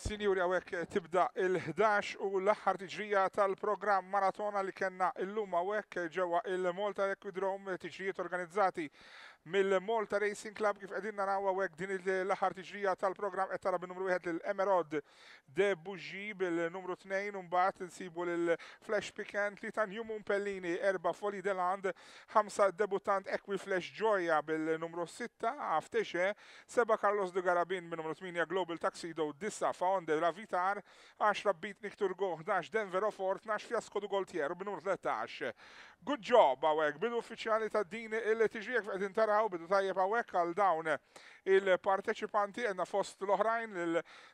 Sinjuri għawek tibda il-11 u l-axħar tiġrija tal-program maratona li kena il-lum għawek ġewa il-Malta Equidrom, tiġrijiet organizzati mill-Malta Racing Club kif qegħdin naraw hawnhekk din l-aħħar tiġrija tal-programm qed tara bin-numru wieħed l-Emerod De Bugi bil-numru Tnejn, u mbagħad insibu lil Flash Pikant, li ta' New Pellini erba' Foli Deland, ħamsa debutant Equi Flash Joya bil-numru 6 Aftexe, seba' Carlos de Garabin bin-numru 8 Global Taxi Tuxedo, de Faonde Vitar, 10 Beatnik Turgo, 11 Denver Ofort, 12 Fiasco du Goltier bin-numru 13. Good job għawek, bidu uffiċjali ta' din il kif qegħdin tara naraw bidu tajjeb għawek għal dawn il-parteċipanti għenna fost l-oħrajn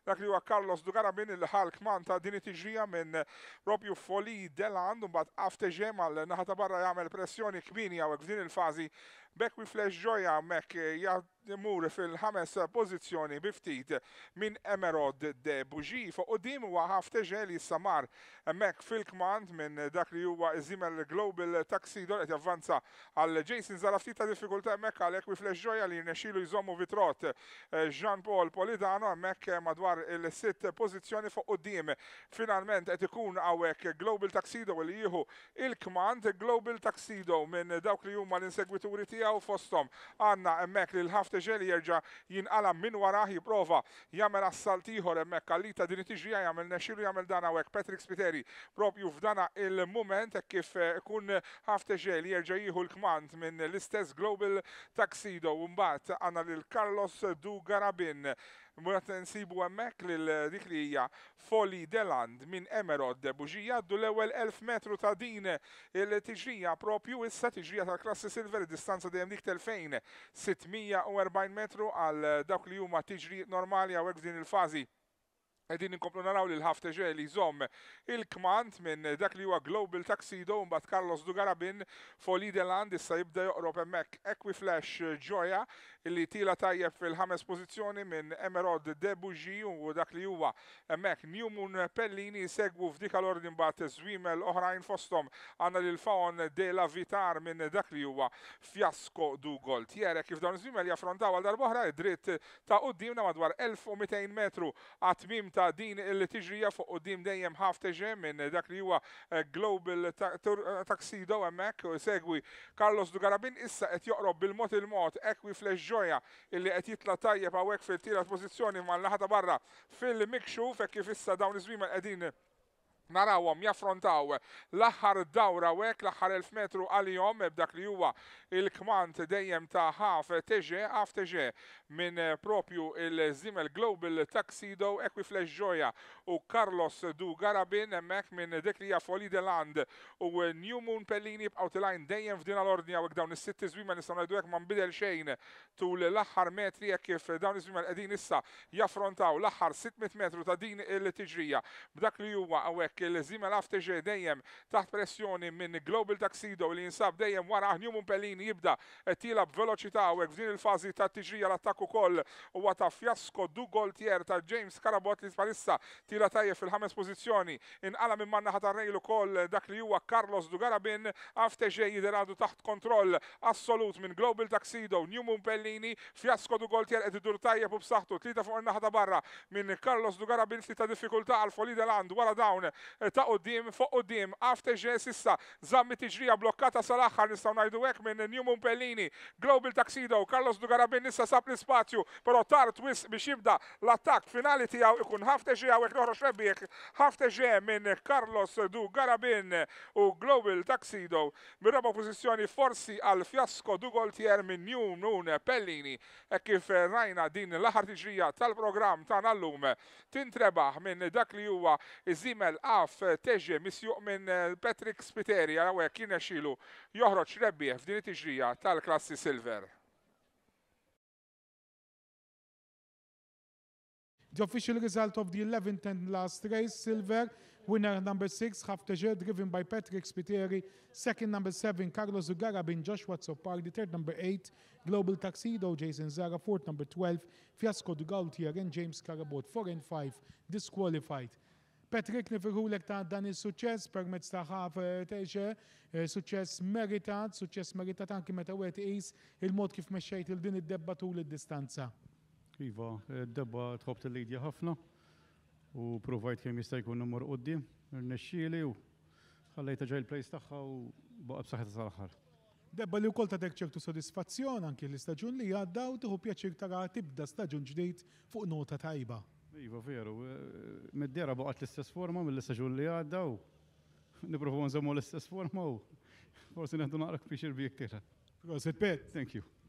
dak li huwa Carlos Dugarabin il-ħalk manta din it-tiġrija minn Robju Foli Deland un bat afteġe għal naħata barra jgħamil pressjoni kbini għawek din il-fazi Bekwi Flash Joy għamek jgħat Mur fil-ħames pozizjoni biftit minn Emerod de Buġi. Fuq qudiem huwa ħafteġel Samar. hemmhekk fil-kmand minn dak li huwa iżimel Global dol qed javvanza għal Jason Zara ftit ta' diffikultà hemmhekk għalhekk wiflex ġoja li rnexxielu jżommu vitrot eh, Jean Paul Polidano hemmhekk madwar il-sitt pozizjoni fuq qudiem finalment qed ikun hawnhekk Global Taxido li jieħu il-kmand Global Taxido minn dawk li huma l-insegwituri tiegħu fosthom għandna hemmhekk lil ħafte Steġeli jerġa' jinqala minn wara jiprofa jagħmel assalt ieħor hemmhekk għallita din it-tiġrija jagħmel nexilu jagħmel dana hawnhekk Patrick Spiteri propju f'dana il-mument kif eh, kun ħaf Teġeli jerġa' jieħu l-kmand minn l-istess Global Taxido u mbagħad għandna lil Carlos Du Garabin Murat mela nsibu għemmek li dik li hija Foli Deland minn Emerod Buġija għaddu l-ewel 1000 metru ta' din il-tiġrija propju issa tiġrija ta' klassi silver distanza dejjem dik 2640 metru għal dawk li huma tiġri normali għawek din il-fazi Għedin inkomplu naraw li l-ħafte ġeli zom il-kmant minn dak li huwa Global Tuxedo mbagħad Carlos Dugarabin fo' Lideland issa jibda joqrob hemmhekk Equiflash Joya eh, illi tila tajjeb fil-ħames pożizzjoni minn Emerald Debuji u dak li huwa hemmhekk New Moon Pellini segwu f'dik l-ordin mbagħad żwiemel oħrajn fosthom għandna lil Fawn De La Vitar minn dak li huwa Fiasco du Gold. Jere kif dawn żwiemel jaffrontaw għal darba oħra id-dritt ta' qudiemna madwar 1200 metru għat ta' din li tiġrija fuq dim dejjem ħaf teġem, minn dak li huwa eh, Global eh, Taxido hemmhekk u segwi Carlos Dugarabin issa qed joqrob bil-mod il-mod ekwi ġoja illi qed jitla tajjeb hawnhekk fil-tielet pożizzjoni mal laħata barra fil-mikxu fekk kif issa dawn iż-żwiemen qegħdin narawhom jaffrontaw l-aħħar dawra wek l-aħħar 1000 metru għal-jom b'dak li huwa il-kmant dejjem ta' ħaf teġe ħaf teġe minn propju il-Zimel Global Tuxedo Equiflex Joja u Carlos Du Garabin emmek minn dik li Foli Land u New Moon Pellini b'outline dejjem f'din għal-ordni għawek dawn is-sitt iżwima nistgħu ngħidu hekk ma nbidel xejn tul l-aħħar metri hekk kif dawn iż-żwima qegħdin issa jaffrontaw l-aħħar 600 metru ta' din il-tiġrija b'dak li huwa għawek għalhekk il żima l-afteġe dejjem taħt pressjoni minn Global Taxido li jinsab dejjem wara ħnju Pellini jibda tilab veloċità u f'din il-fażi ta' tiġrija l-attakku koll u ta' fjasko du goltier ta' James Karabot li sparissa tila tajje fil-ħames pożizzjoni inqala minn manna rejlu koll dak li huwa Carlos Dugarabin afteġe jideradu taħt kontroll assolut minn Global Tuxedo New Mumpellini fjasko du goltier qed idur tajje u b'saħħtu tlieta fuq barra minn Carlos Dugarabin li ta' diffikultà għal land wara dawn Eh, ta' qoddim fuq qoddim after ġes Sissa, zammi tiġrija blokkata sal-aħħar nistaw najdu għek minn Newman Pellini, Global Taxido, Carlos Dugarabin nissa sab l spazju però tar twist biex jibda l attak finali tijaw ikun ħafte ġeja hekk noħroġ rebbieħ ħafte ġeja minn Carlos Dugarabin u Global Taxido mir pozizjoni forsi għal fjasko Dugoltier minn Newman Pellini e kif eh, rajna din l-aħħar tiġrija tal-programm ta' nallum. tintrebaħ minn dak li huwa iżimel għaf eh, teġi misjuq minn eh, Patrick Spiteri għawek kien xilu joħroċ rebbi f'din it-tiġrija tal-klassi Silver. The official result of the 11th and last race, Silver, winner number 6, Hafteje, driven by Patrick Spiteri, second number 7, Carlos Ugarabin, Joshua the third number 8, Global Tuxedo, Jason Zara, fourth number 12, Fiasco Dugaltier, and James Carabot, 4 and 5, disqualified. Patrick nifirħulek ta' dan il per permezz ta' ħaf eh, teġe, eh, suċess meritat, suċess meritat anki meta għet is il-mod kif meċċajt il-din id-debba tul id-distanza. Iva, id-debba eh, tħobt il-lidja ħafna u provajt kem jista' jkun numur n-nexxili u ħallejta ġaj il-plejs tagħha u baqa b-saxħet sal-aħħar. Debba li wkoll ta' dekċertu sodisfazzjon anki l-istaġun li għadda u tħu pjaċir tara tibda staġun ġdid fuq nota tajba. Iva veru, eh, mid-dera baqat l-istess forma mill-istess li għadda u niprofu nżommu l-istess forma u forsi neħdu naqra kbiċir irbi ktir. Prosit, Thank you.